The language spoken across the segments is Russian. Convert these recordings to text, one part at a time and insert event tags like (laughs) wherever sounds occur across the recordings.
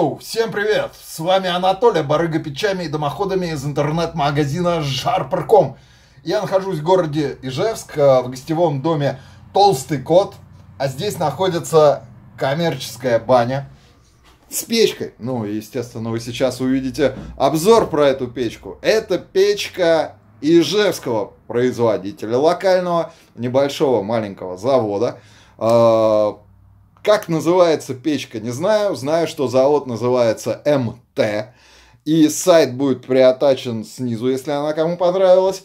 Йоу, всем привет! С вами Анатолий, барыга печами и Домоходами из интернет-магазина Жарпарком. Я нахожусь в городе Ижевск, э, в гостевом доме Толстый Кот, а здесь находится коммерческая баня с печкой. Ну, естественно, вы сейчас увидите обзор про эту печку. Это печка Ижевского производителя локального, небольшого маленького завода э, как называется печка, не знаю. Знаю, что завод называется МТ. И сайт будет приотачен снизу, если она кому понравилась.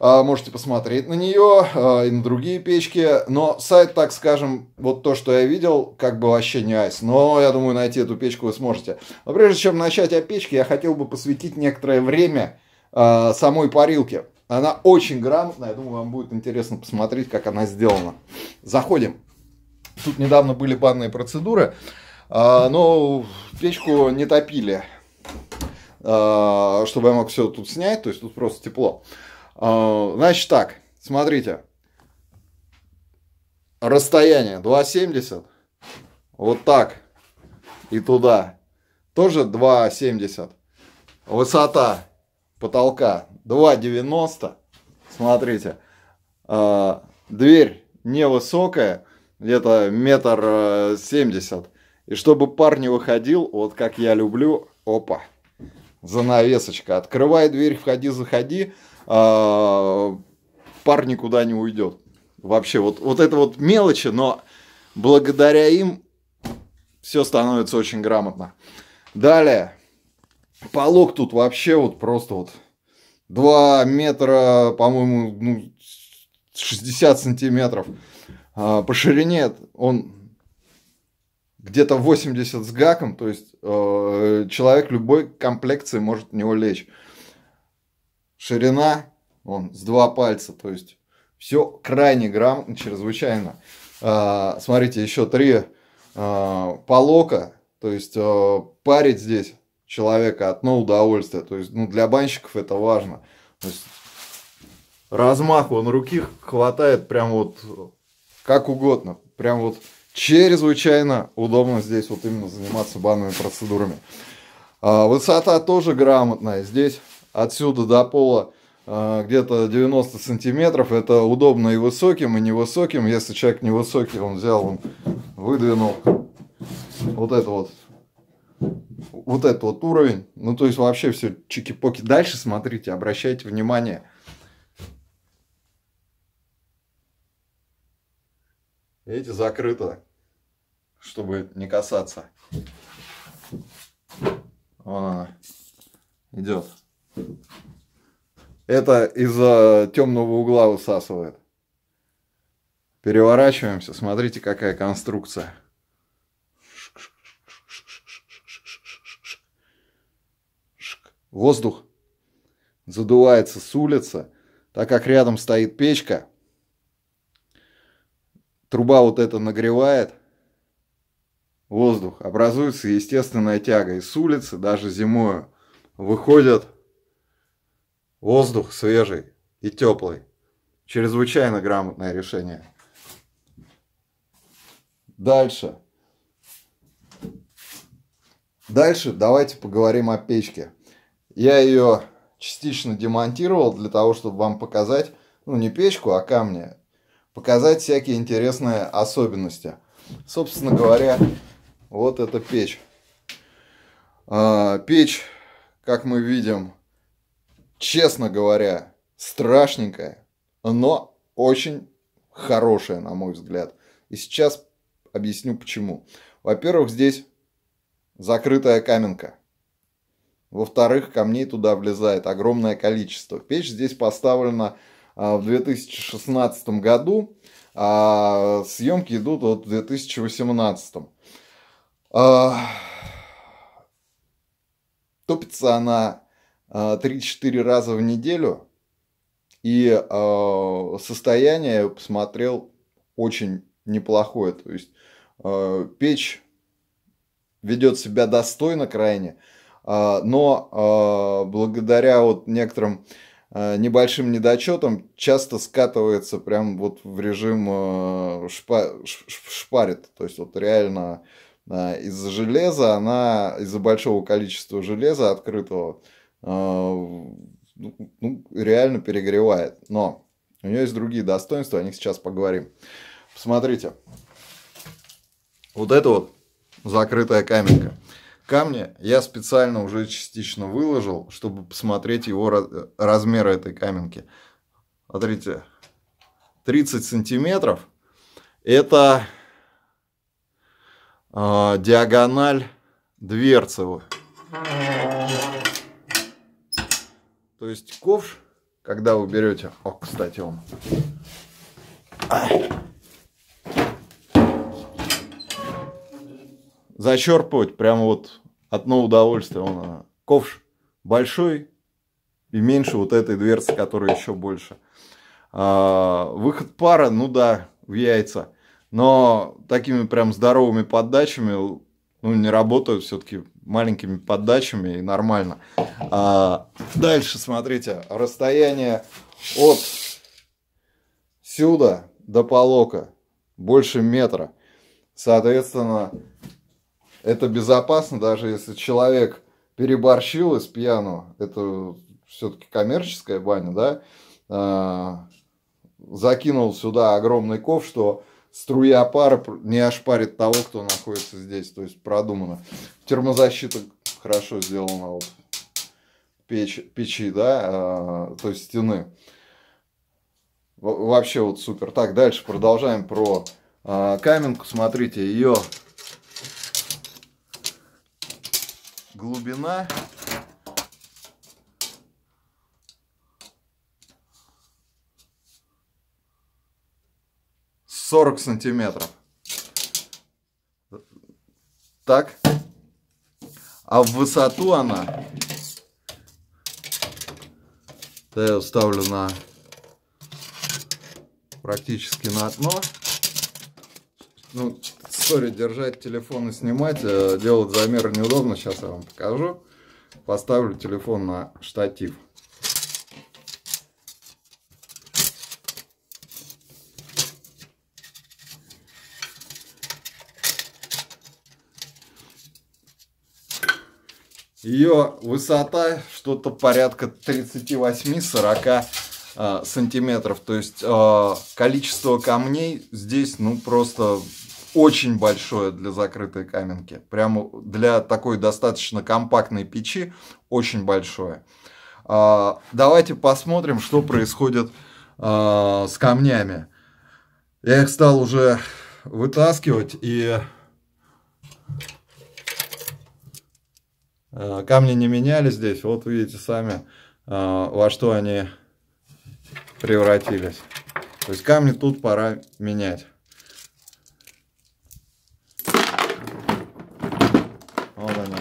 А, можете посмотреть на нее а, и на другие печки. Но сайт, так скажем, вот то, что я видел, как бы вообще не айс. Но я думаю, найти эту печку вы сможете. Но прежде чем начать о печке, я хотел бы посвятить некоторое время а, самой парилке. Она очень грамотная, я думаю, вам будет интересно посмотреть, как она сделана. Заходим. Тут недавно были банные процедуры, а, но печку не топили, а, чтобы я мог все тут снять, то есть тут просто тепло. А, значит так, смотрите. Расстояние 2,70. Вот так. И туда. Тоже 2,70. Высота потолка 2,90. Смотрите. Дверь невысокая где-то метр э, семьдесят. И чтобы пар не выходил, вот как я люблю, опа, занавесочка. Открывай дверь, входи, заходи, а, пар никуда не уйдет. Вообще, вот, вот это вот мелочи, но благодаря им все становится очень грамотно. Далее, полог тут вообще вот просто вот 2 метра, по-моему, ну, 60 сантиметров. А, по ширине он где-то 80 с гаком, то есть э, человек любой комплекции может в него лечь. Ширина, он с два пальца, то есть все крайне грамотно, чрезвычайно. Э, смотрите, еще три э, полока, то есть э, парить здесь человека одно удовольствие, то есть ну, для банщиков это важно. То есть, размах он руки хватает прям вот как угодно. Прям вот чрезвычайно удобно здесь вот именно заниматься банными процедурами. А, высота тоже грамотная. Здесь отсюда до пола а, где-то 90 сантиметров. Это удобно и высоким, и невысоким. Если человек невысокий, он взял, он выдвинул вот это вот вот этот вот уровень. Ну, то есть вообще все чики-поки. Дальше смотрите, обращайте внимание – Видите, закрыто, чтобы не касаться. Вон она идет. Это из темного угла высасывает. Переворачиваемся, смотрите, какая конструкция. Воздух задувается с улицы, так как рядом стоит печка, труба вот это нагревает воздух, образуется естественная тяга. И с улицы даже зимой выходит воздух свежий и теплый. Чрезвычайно грамотное решение. Дальше. Дальше давайте поговорим о печке. Я ее частично демонтировал для того, чтобы вам показать, ну не печку, а камни показать всякие интересные особенности. Собственно говоря, вот эта печь. А, печь, как мы видим, честно говоря, страшненькая, но очень хорошая, на мой взгляд. И сейчас объясню почему. Во-первых, здесь закрытая каменка. Во-вторых, камней туда влезает огромное количество. Печь здесь поставлена а, в 2016 году, а съемки идут вот в 2018. Топится она 3-4 а, раза в неделю. И а, состояние я посмотрел очень неплохое. То есть э, печь ведет себя достойно крайне, но благодаря вот некоторым Э, небольшим недочетом часто скатывается прям вот в режим э, шпарит. То есть вот реально э, из-за железа она, из-за большого количества железа открытого, ну, ну, реально перегревает. Но у нее есть другие достоинства, о них сейчас поговорим. Посмотрите. Вот это вот закрытая каменка камня я специально уже частично выложил, чтобы посмотреть его размеры этой каменки. Смотрите, 30 сантиметров – это э, диагональ дверцевую. То есть ковш, когда вы берете... О, кстати, он. зачерпывать прямо вот одно удовольствие. Он, а, ковш большой и меньше вот этой дверцы, которая еще больше. А, выход пара, ну да, в яйца. Но такими прям здоровыми поддачами ну, не работают все-таки маленькими поддачами и нормально. А, дальше смотрите, расстояние от сюда до полока больше метра. Соответственно, это безопасно, даже если человек переборщил из пьяну, это все-таки коммерческая баня, да, а, закинул сюда огромный ков, что струя пара не ошпарит того, кто находится здесь, то есть продумано. Термозащита хорошо сделана вот печь, печи, да, а, то есть стены. Вообще вот супер. Так, дальше продолжаем про а, каменку. Смотрите, ее глубина. Сорок сантиметров. Так. А в высоту она... Да я ставлю на практически на дно. Ну, сори, держать телефон и снимать, э, делать замеры неудобно. Сейчас я вам покажу. Поставлю телефон на штатив. Ее высота что-то порядка 38-40 э, сантиметров. То есть э, количество камней здесь ну просто очень большое для закрытой каменки. Прямо для такой достаточно компактной печи очень большое. А, давайте посмотрим, что происходит а, с камнями. Я их стал уже вытаскивать, и а, камни не меняли здесь. Вот видите сами, во что они превратились. То есть камни тут пора менять. Вот она.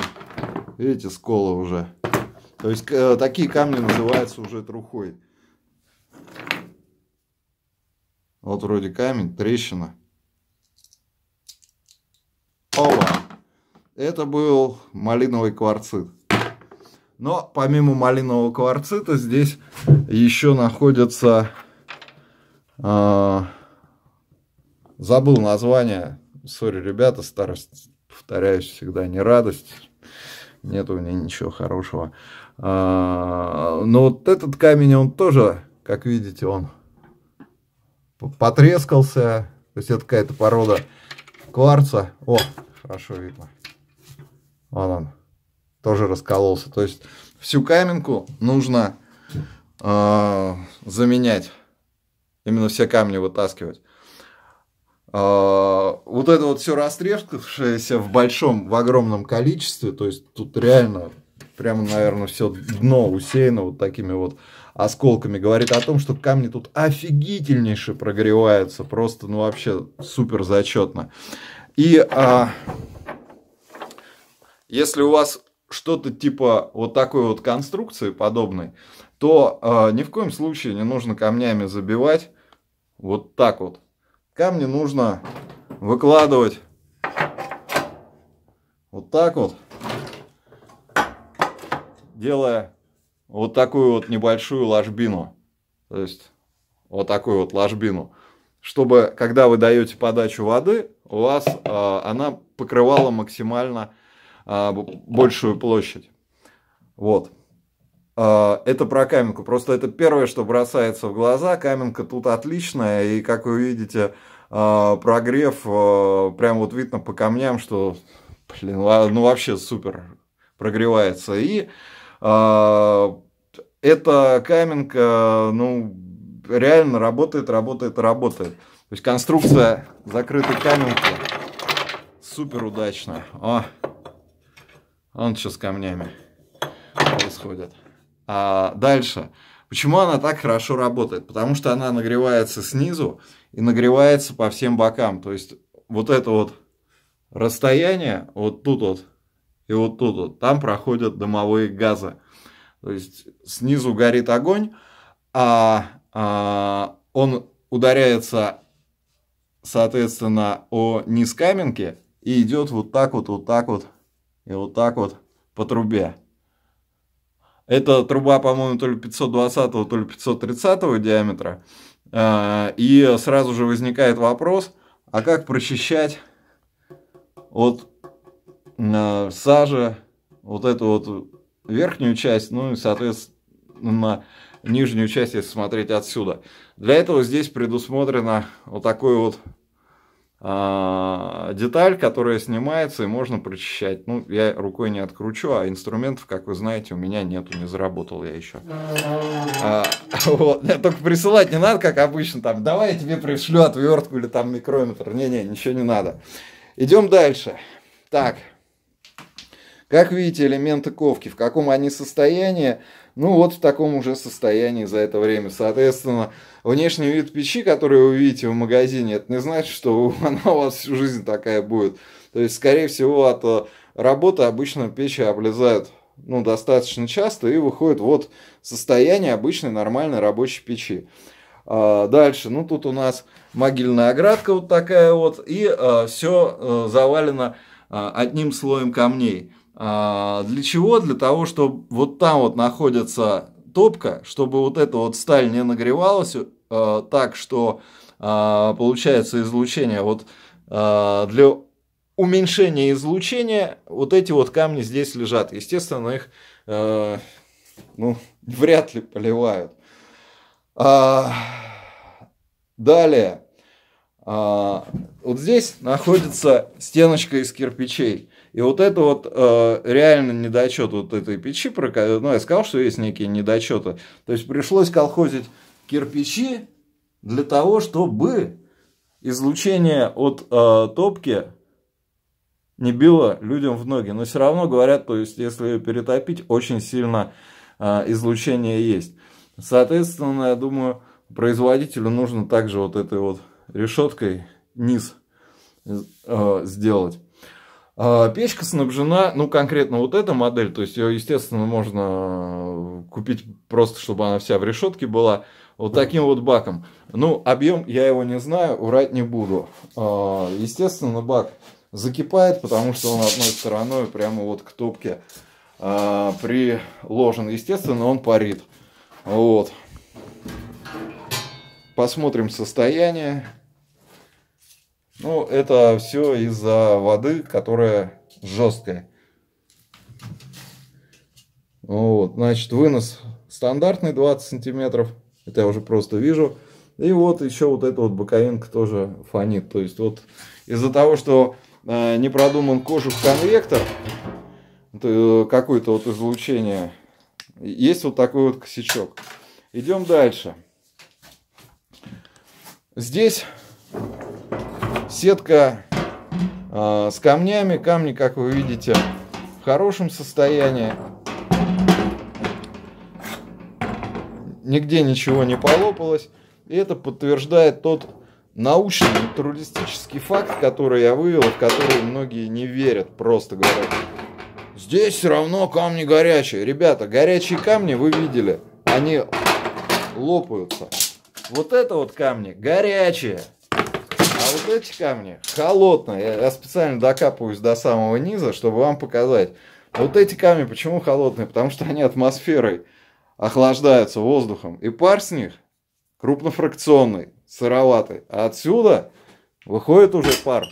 Видите, сколы уже. То есть э, такие камни называются уже трухой. Вот вроде камень, трещина. Опа! Это был малиновый кварцит. Но помимо малинового кварцита здесь еще находится... Э, а, забыл название. Сори, ребята, старость повторяюсь всегда, не радость, нет у меня ничего хорошего. А, но вот этот камень, он тоже, как видите, он потрескался, то есть это какая-то порода кварца. О, хорошо видно. Вон он, тоже раскололся. То есть всю каменку нужно э, заменять, именно все камни вытаскивать. А, вот это вот все растрескавшееся в большом, в огромном количестве, то есть тут реально прямо, наверное, все дно усеяно вот такими вот осколками, говорит о том, что камни тут офигительнейше прогреваются, просто, ну, вообще супер зачетно. И а, если у вас что-то типа вот такой вот конструкции подобной, то а, ни в коем случае не нужно камнями забивать вот так вот. Камни нужно выкладывать вот так вот, делая вот такую вот небольшую ложбину. То есть вот такую вот ложбину. Чтобы, когда вы даете подачу воды, у вас э, она покрывала максимально э, большую площадь. Вот. А, это про Каменку. Просто это первое, что бросается в глаза. Каменка тут отличная. И, как вы видите, а, прогрев а, прям вот видно по камням, что, блин, ну вообще супер прогревается. И эта каменка, ну, реально работает, работает, работает. То есть конструкция закрытой каменки супер удачно. О, он сейчас с камнями происходит. А дальше. Почему она так хорошо работает? Потому что она нагревается снизу и нагревается по всем бокам. То есть вот это вот расстояние, вот тут вот и вот тут вот, там проходят дымовые газы. То есть снизу горит огонь, а, а он ударяется, соответственно, о низ каменки и идет вот так вот, вот так вот и вот так вот по трубе. Это труба, по-моему, то ли 520, то ли 530 диаметра. А, и сразу же возникает вопрос, а как прочищать от а, сажи вот эту вот верхнюю часть, ну и, соответственно, нижнюю часть, если смотреть отсюда. Для этого здесь предусмотрено вот такой вот а, деталь, которая снимается и можно прочищать. Ну, я рукой не откручу, а инструментов, как вы знаете, у меня нету, не заработал я еще. А, (laughs) вот. Только присылать не надо, как обычно, там, давай я тебе пришлю отвертку или там микрометр. Не-не, ничего не надо. Идем дальше. Так, как видите, элементы ковки, в каком они состоянии, ну вот в таком уже состоянии за это время. Соответственно, внешний вид печи, который вы видите в магазине, это не значит, что (laughs) она у вас всю жизнь такая будет. То есть, скорее всего, от э, работы обычно печи облезают ну, достаточно часто и выходит вот состояние обычной нормальной рабочей печи. А, дальше, ну тут у нас могильная оградка вот такая вот, и э, все э, завалено одним слоем камней. А, для чего? Для того, чтобы вот там вот находится топка, чтобы вот эта вот сталь не нагревалась а, так, что а, получается излучение вот для уменьшения излучения вот эти вот камни здесь лежат. Естественно, их ну, вряд ли поливают. Далее. Вот здесь находится стеночка из кирпичей. И вот это вот э, реально недочет вот этой печи, ну, я сказал, что есть некие недочеты. То есть пришлось колхозить кирпичи для того, чтобы излучение от э, топки не било людям в ноги. Но все равно говорят, то есть если ее перетопить, очень сильно э, излучение есть. Соответственно, я думаю, производителю нужно также вот этой вот решеткой низ э, сделать. А, печка снабжена, ну, конкретно вот эта модель, то есть ее, естественно, можно э, купить просто, чтобы она вся в решетке была, вот таким вот баком. Ну, объем я его не знаю, урать не буду. А, естественно, бак закипает, потому что он одной стороной прямо вот к топке а, приложен. Естественно, он парит. Вот. Посмотрим состояние. Ну, это все из-за воды, которая жесткая. Вот, значит, вынос стандартный 20 сантиметров. Это я уже просто вижу. И вот еще вот эта вот боковинка тоже фонит. То есть вот из-за того, что э, не продуман кожух-конвектор, э, какое-то вот излучение, есть вот такой вот косячок. Идем дальше. Здесь Сетка э, с камнями. Камни, как вы видите, в хорошем состоянии. Нигде ничего не полопалось. И это подтверждает тот научный натуралистический факт, который я вывел, в который многие не верят, просто говорят. Здесь все равно камни горячие. Ребята, горячие камни вы видели, они лопаются. Вот это вот камни горячие вот эти камни холодные. Я специально докапываюсь до самого низа, чтобы вам показать. Вот эти камни почему холодные? Потому что они атмосферой охлаждаются воздухом. И пар с них крупнофракционный, сыроватый. А отсюда выходит уже пар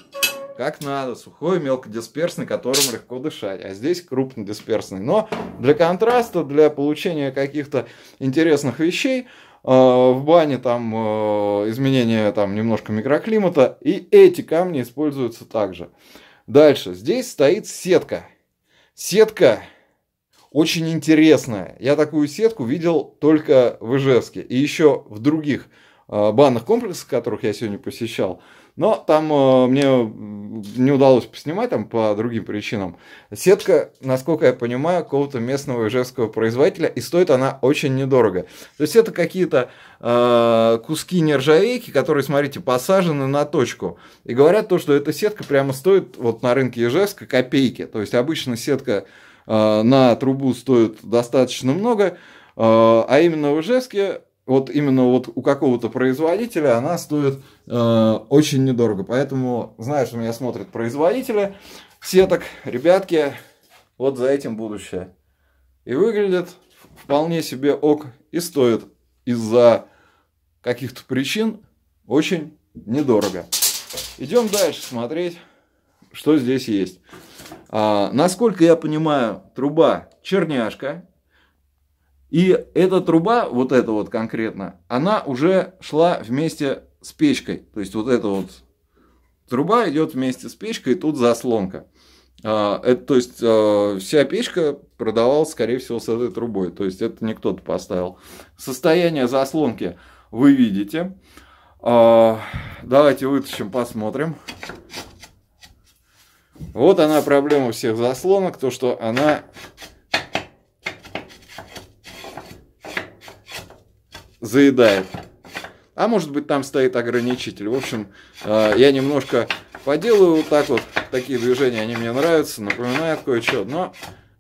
как надо, сухой, мелкодисперсный, которым легко дышать, а здесь крупнодисперсный. Но для контраста, для получения каких-то интересных вещей, а, в бане там э, изменение там немножко микроклимата, и эти камни используются также. Дальше, здесь стоит сетка. Сетка очень интересная. Я такую сетку видел только в Ижевске и еще в других Э, банных комплексов, которых я сегодня посещал. Но там э, мне не удалось поснимать там по другим причинам. Сетка, насколько я понимаю, какого-то местного ижевского производителя, и стоит она очень недорого. То есть это какие-то э, куски нержавейки, которые, смотрите, посажены на точку. И говорят то, что эта сетка прямо стоит вот на рынке Ижевска копейки. То есть обычно сетка э, на трубу стоит достаточно много, э, а именно в Ижевске вот именно вот у какого-то производителя она стоит э, очень недорого. Поэтому, знаешь, у меня смотрят производители сеток, ребятки, вот за этим будущее. И выглядит вполне себе ок и стоит из-за каких-то причин очень недорого. Идем дальше смотреть, что здесь есть. А, насколько я понимаю, труба черняшка, и эта труба, вот эта вот конкретно, она уже шла вместе с печкой. То есть вот эта вот труба идет вместе с печкой, и тут заслонка. А, это, то есть а, вся печка продавалась, скорее всего, с этой трубой. То есть это не кто-то поставил. Состояние заслонки вы видите. А, давайте вытащим, посмотрим. Вот она проблема всех заслонок, то что она заедает. А может быть там стоит ограничитель. В общем, э, я немножко поделаю вот так вот. Такие движения, они мне нравятся, напоминают кое-что. Но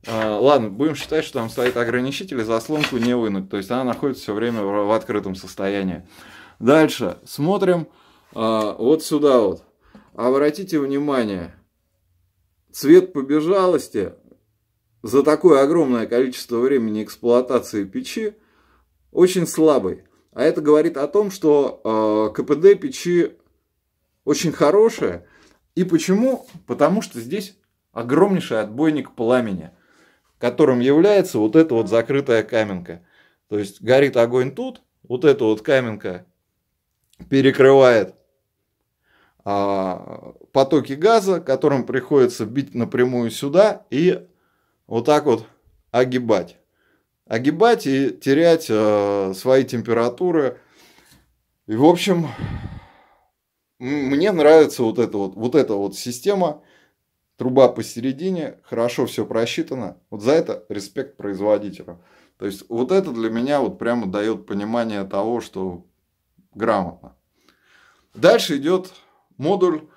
э, ладно, будем считать, что там стоит ограничитель и заслонку не вынуть. То есть она находится все время в открытом состоянии. Дальше смотрим э, вот сюда вот. Обратите внимание, цвет побежалости за такое огромное количество времени эксплуатации печи – очень слабый. А это говорит о том, что э, КПД печи очень хорошая И почему? Потому что здесь огромнейший отбойник пламени, которым является вот эта вот закрытая каменка. То есть горит огонь тут, вот эта вот каменка перекрывает а, потоки газа, которым приходится бить напрямую сюда и вот так вот огибать огибать и терять э, свои температуры. И, в общем, мне нравится вот эта вот, вот, эта вот система. Труба посередине, хорошо все просчитано. Вот за это респект производителю. То есть, вот это для меня вот прямо дает понимание того, что грамотно. Дальше идет модуль,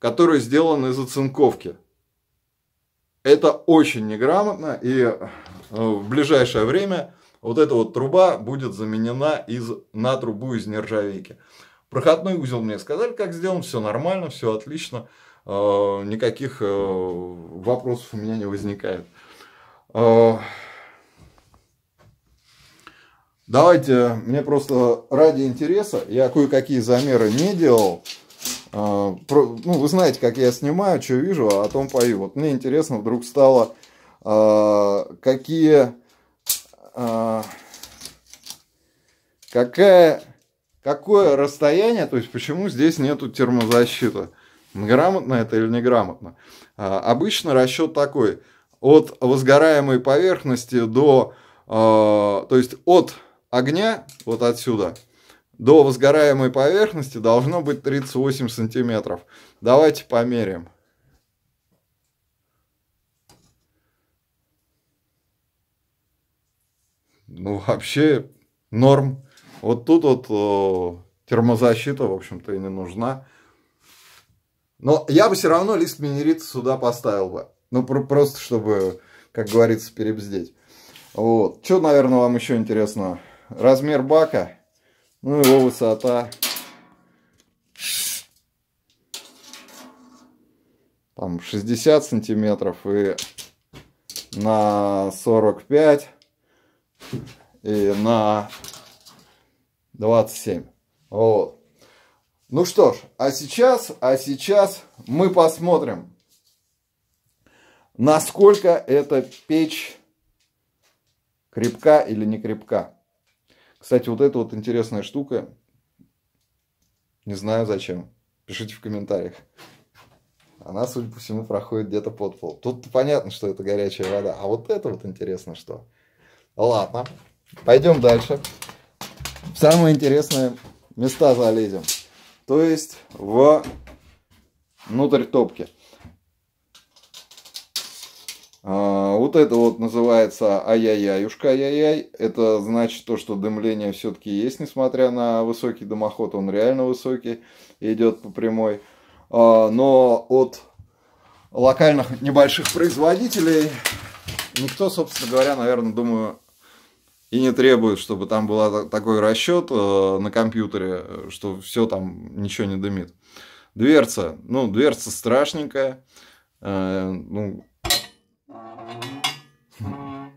который сделан из оцинковки. Это очень неграмотно, и Э, в ближайшее время вот эта вот труба будет заменена из, на трубу из нержавейки. Проходной узел мне сказали, как сделан, все нормально, все отлично, э, никаких э, вопросов у меня не возникает. Давайте, мне просто ради интереса, я кое-какие замеры не делал. Ну, вы знаете, как я снимаю, что вижу, а о том пою. Вот мне интересно вдруг стало а, какие, а, какая, какое расстояние, то есть почему здесь нету термозащиты. Грамотно это или неграмотно? А, обычно расчет такой. От возгораемой поверхности до, то есть от огня, вот отсюда, до возгораемой поверхности должно быть 38 сантиметров. Давайте померим. ну, вообще норм. Вот тут вот о, э, термозащита, в общем-то, и не нужна. Но я бы все равно лист минерита сюда поставил бы. Ну, про просто чтобы, как говорится, перебздеть. Вот. Что, наверное, вам еще интересно? Размер бака, ну, его высота. Там 60 сантиметров и на 45 и на 27. Вот. Ну что ж, а сейчас, а сейчас мы посмотрим, насколько эта печь крепка или не крепка. Кстати, вот эта вот интересная штука. Не знаю зачем. Пишите в комментариях. Она, судя по всему, проходит где-то под пол. Тут понятно, что это горячая вода. А вот это вот интересно что. Ладно, пойдем дальше. В самые интересные места залезем. То есть в внутрь топки. А, вот это вот называется ай-яй-яюшка ай-яй-яй. Это значит то, что дымление все-таки есть, несмотря на высокий дымоход. Он реально высокий, идет по прямой. А, но от локальных небольших производителей никто, собственно говоря, наверное, думаю, и не требует, чтобы там был такой расчет э, на компьютере, что все там ничего не дымит. Дверца. Ну, дверца страшненькая. Э, ну,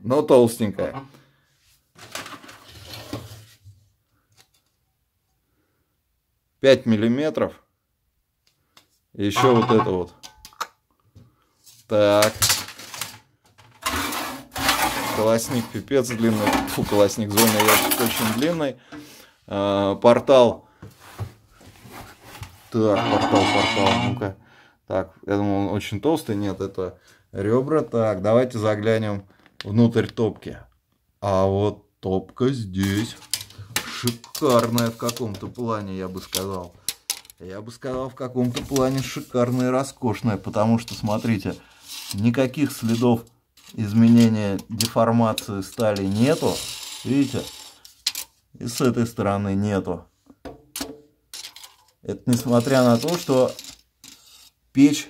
но толстенькая. Пять миллиметров. еще вот это вот. Так. Колосник пипец длинный. Фу, колосник зона ящик очень длинный. Э, портал. Так, портал, портал. Ну-ка. Так, я думал, он очень толстый. Нет, это ребра. Так, давайте заглянем внутрь топки. А вот топка здесь шикарная в каком-то плане, я бы сказал. Я бы сказал, в каком-то плане шикарная и роскошная, потому что, смотрите, никаких следов изменения деформации стали нету. Видите? И с этой стороны нету. Это несмотря на то, что печь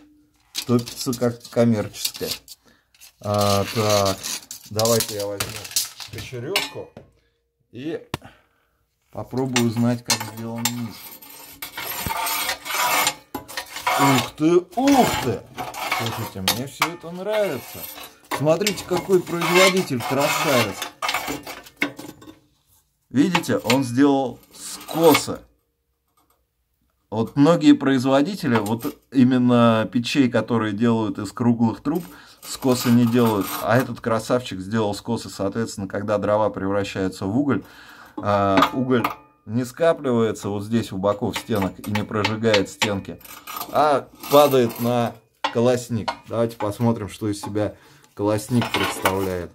топится как коммерческая. А, так, давайте я возьму кочеревку и попробую узнать, как сделан низ. Ух ты, ух ты! Слушайте, мне все это нравится. Смотрите, какой производитель красавец. Видите, он сделал скосы. Вот многие производители, вот именно печей, которые делают из круглых труб, скосы не делают. А этот красавчик сделал скосы, соответственно, когда дрова превращаются в уголь, э, уголь не скапливается вот здесь у боков стенок и не прожигает стенки, а падает на колосник. Давайте посмотрим, что из себя колосник представляет.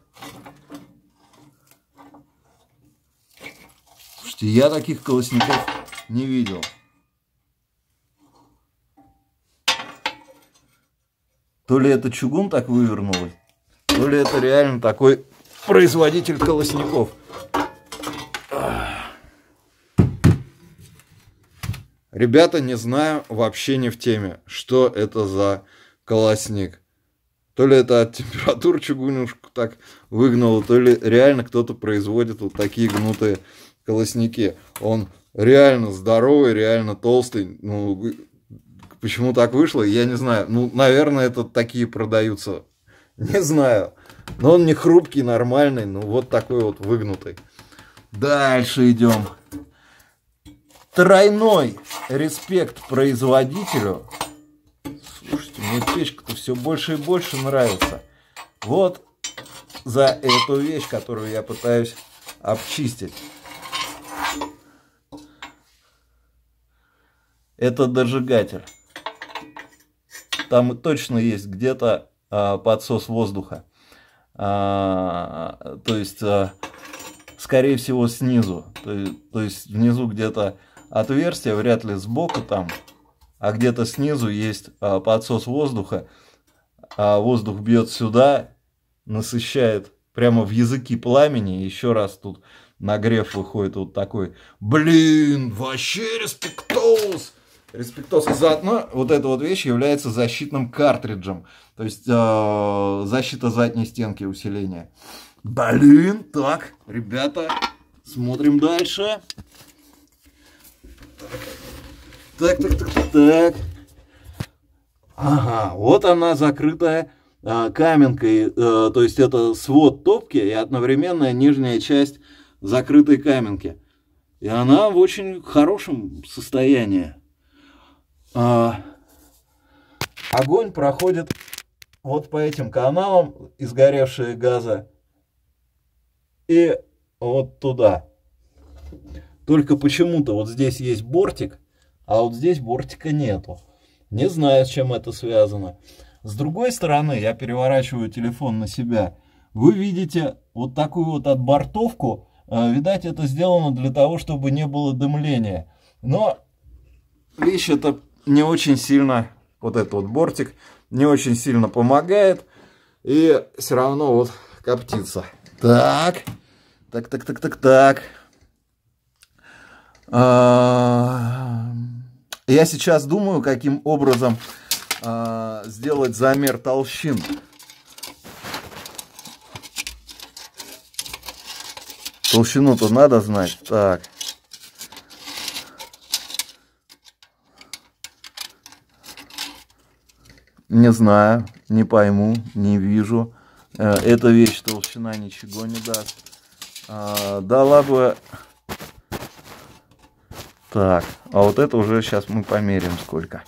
Слушайте, я таких колосников не видел. То ли это чугун так вывернулось, то ли это реально такой производитель колосников. Ребята, не знаю, вообще не в теме, что это за колосник. То ли это от температуры чугунюшку так выгнало, то ли реально кто-то производит вот такие гнутые колосники. Он реально здоровый, реально толстый. Ну, почему так вышло, я не знаю. Ну, наверное, это такие продаются. (laughs) Не знаю. Но он не хрупкий, нормальный, ну вот такой вот выгнутый. Дальше идем. Тройной респект производителю мне печка-то все больше и больше нравится. Вот за эту вещь, которую я пытаюсь обчистить. Это дожигатель. Там точно есть где-то а, подсос воздуха. А, то есть, а, скорее всего, снизу. То, то есть, внизу где-то отверстие, вряд ли сбоку там а где-то снизу есть а, подсос воздуха, а воздух бьет сюда, насыщает прямо в языки пламени, еще раз тут нагрев выходит вот такой, блин, вообще респектоз! Респектоз. И заодно ну, вот эта вот вещь является защитным картриджем. То есть э, защита задней стенки усиления. Блин, так, ребята, смотрим дальше. Так, так, так, так, Ага, вот она закрытая э, каменкой, э, то есть это свод топки и одновременно нижняя часть закрытой каменки. И она в очень хорошем состоянии. Э, огонь проходит вот по этим каналам, изгоревшие газа, и вот туда. Только почему-то вот здесь есть бортик, а вот здесь бортика нету. Не знаю, с чем это связано. С другой стороны, я переворачиваю телефон на себя. Вы видите вот такую вот отбортовку. Э, видать, это сделано для того, чтобы не было дымления. Но вещь это не очень сильно, вот этот вот бортик, не очень сильно помогает. И все равно вот коптится. Так, так, так, так, так, так. А -а -а я сейчас думаю, каким образом э, сделать замер толщин. Толщину-то надо знать. Так. Не знаю, не пойму, не вижу. Э, эта вещь толщина ничего не даст. Э, а, дала бы так, а вот это уже сейчас мы померим сколько.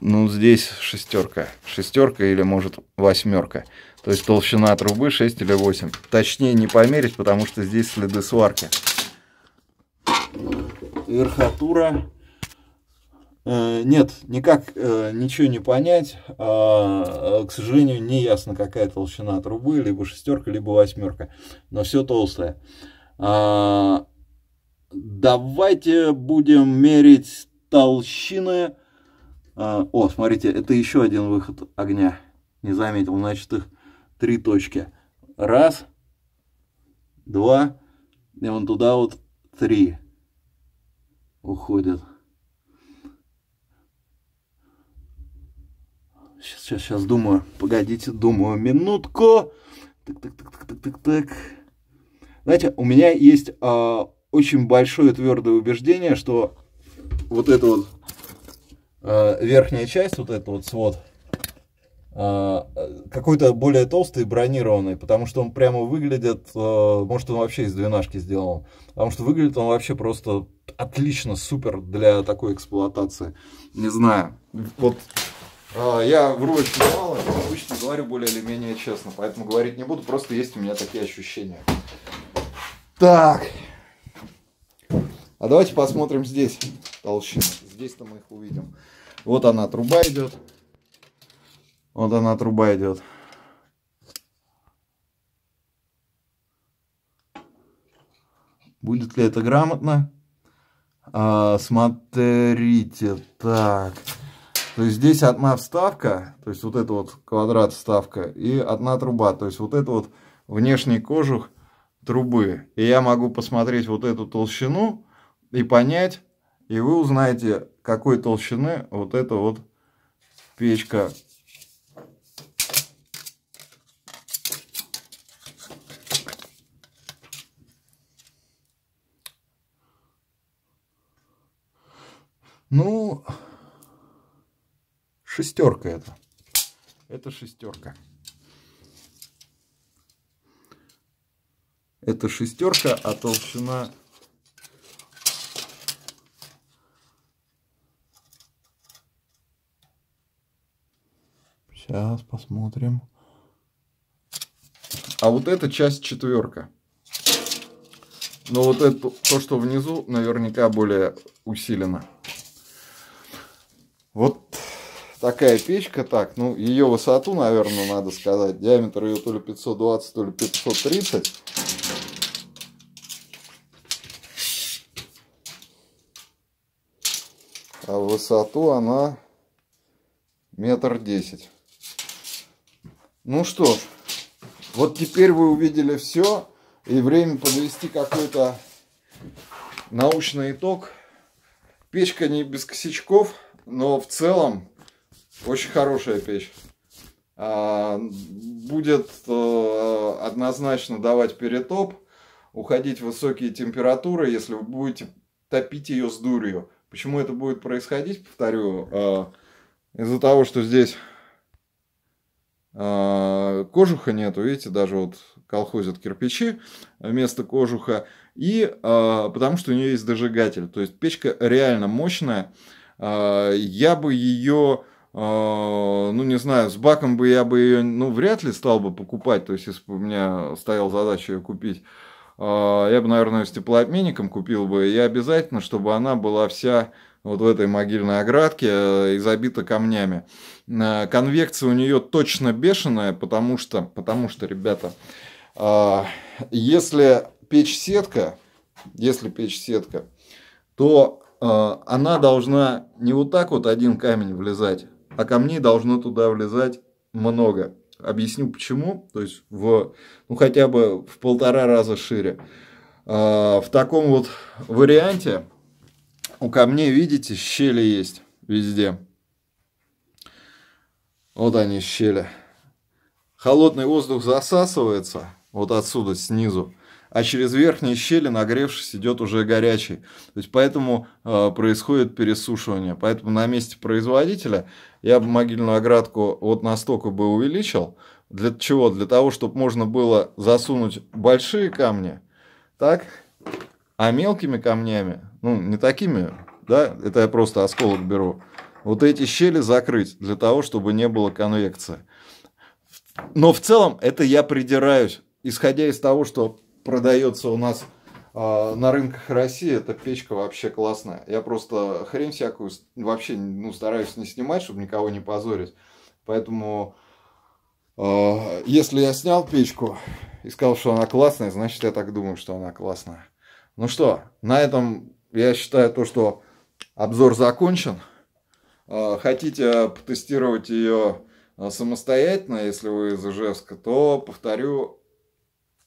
Ну, здесь шестерка. Шестерка или, может, восьмерка. То есть толщина трубы 6 или 8. Точнее не померить, потому что здесь следы сварки. Верхотура Э, нет, никак э, ничего не понять. А, э, к сожалению, не ясно, какая толщина трубы, либо шестерка, либо восьмерка. Но все толстое. А, давайте будем мерить толщины. А, о, смотрите, это еще один выход огня. Не заметил, значит их три точки. Раз, два, и вон туда вот три уходят. Сейчас, сейчас, сейчас думаю. Погодите, думаю, минутку. Так, так, так, так, так, так, так. Знаете, у меня есть э, очень большое твердое убеждение, что вот эта вот э, верхняя часть, вот этот вот свод, э, какой-то более толстый бронированный, потому что он прямо выглядит, э, может он вообще из двенашки сделан, потому что выглядит он вообще просто отлично, супер для такой эксплуатации. Не знаю, вот а, я вру очень мало, обычно говорю более или менее честно, поэтому говорить не буду, просто есть у меня такие ощущения. Так. А давайте посмотрим здесь толщину. Здесь-то мы их увидим. Вот она, труба идет. Вот она, труба идет. Будет ли это грамотно? А, смотрите, так. То есть здесь одна вставка, то есть вот это вот квадрат вставка и одна труба. То есть вот это вот внешний кожух трубы. И я могу посмотреть вот эту толщину и понять, и вы узнаете, какой толщины вот эта вот печка. Ну... Шестерка это. Это шестерка. Это шестерка, а толщина... Сейчас посмотрим. А вот эта часть четверка. Но вот это то, что внизу, наверняка более усилено. Вот такая печка, так, ну, ее высоту, наверное, надо сказать, диаметр ее то ли 520, то ли 530. А высоту она метр десять. Ну что ж, вот теперь вы увидели все, и время подвести какой-то научный итог. Печка не без косячков, но в целом очень хорошая печь. А, будет э, однозначно давать перетоп, уходить в высокие температуры, если вы будете топить ее с дурью. Почему это будет происходить, повторю, э, из-за того, что здесь э, кожуха нету, видите, даже вот колхозят кирпичи вместо кожуха, и потому что у нее есть дожигатель, то есть печка реально мощная, я бы ее а, ну, не знаю, с баком бы я бы ее, ну, вряд ли стал бы покупать, то есть, если бы у меня стояла задача ее купить, а, я бы, наверное, с теплообменником купил бы, и обязательно, чтобы она была вся вот в этой могильной оградке э, и забита камнями. Э, конвекция у нее точно бешеная, потому что, потому что, ребята, а, если печь сетка, если печь сетка, то э, она должна не вот так вот один камень влезать, а камней должно туда влезать много. Объясню почему. То есть в, ну, хотя бы в полтора раза шире. А, в таком вот варианте у камней, видите, щели есть везде. Вот они щели. Холодный воздух засасывается вот отсюда снизу а через верхние щели, нагревшись, идет уже горячий. То есть, поэтому э, происходит пересушивание. Поэтому на месте производителя я бы могильную оградку вот настолько бы увеличил. Для чего? Для того, чтобы можно было засунуть большие камни, так, а мелкими камнями, ну, не такими, да, это я просто осколок беру, вот эти щели закрыть для того, чтобы не было конвекции. Но в целом это я придираюсь, исходя из того, что продается у нас э, на рынках России, эта печка вообще классная. Я просто хрень всякую вообще ну, стараюсь не снимать, чтобы никого не позорить. Поэтому, э, если я снял печку и сказал, что она классная, значит, я так думаю, что она классная. Ну что, на этом я считаю то, что обзор закончен. Э, хотите потестировать ее самостоятельно, если вы из Ижевска, то, повторю,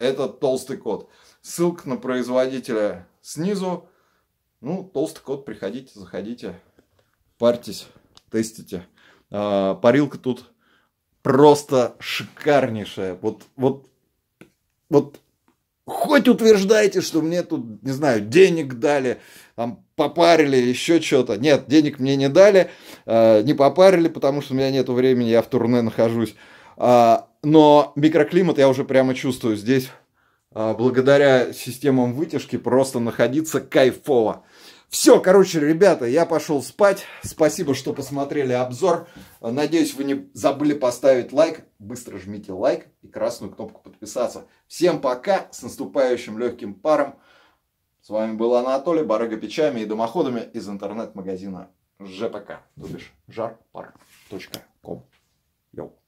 этот толстый код. Ссылка на производителя снизу. Ну, толстый код, приходите, заходите, парьтесь, тестите. А, парилка тут просто шикарнейшая. Вот, вот, вот хоть утверждайте, что мне тут, не знаю, денег дали, там попарили, еще что-то. Нет, денег мне не дали, а, не попарили, потому что у меня нет времени, я в турне нахожусь. А, но микроклимат я уже прямо чувствую здесь. А, благодаря системам вытяжки просто находиться кайфово. Все, короче, ребята, я пошел спать. Спасибо, что посмотрели обзор. Надеюсь, вы не забыли поставить лайк. Быстро жмите лайк и красную кнопку подписаться. Всем пока, с наступающим легким паром. С вами был Анатолий, барыга печами и дымоходами из интернет-магазина ЖПК, то бишь жарпар.ком. Йоу.